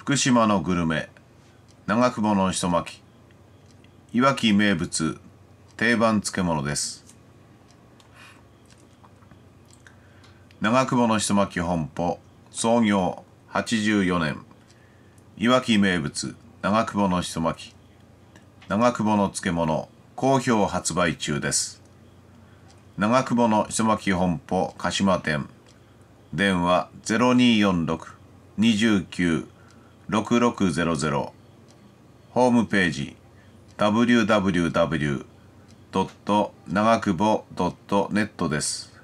福島のグルメ長久保のひと巻きいわき名物定番漬物です長久保のひと巻き本舗創業84年いわき名物長久保のひと巻き長久保の漬物好評発売中です長久保のひと巻き本舗鹿島店電話0246 29 6600ホームページ www. 長久保 .net です。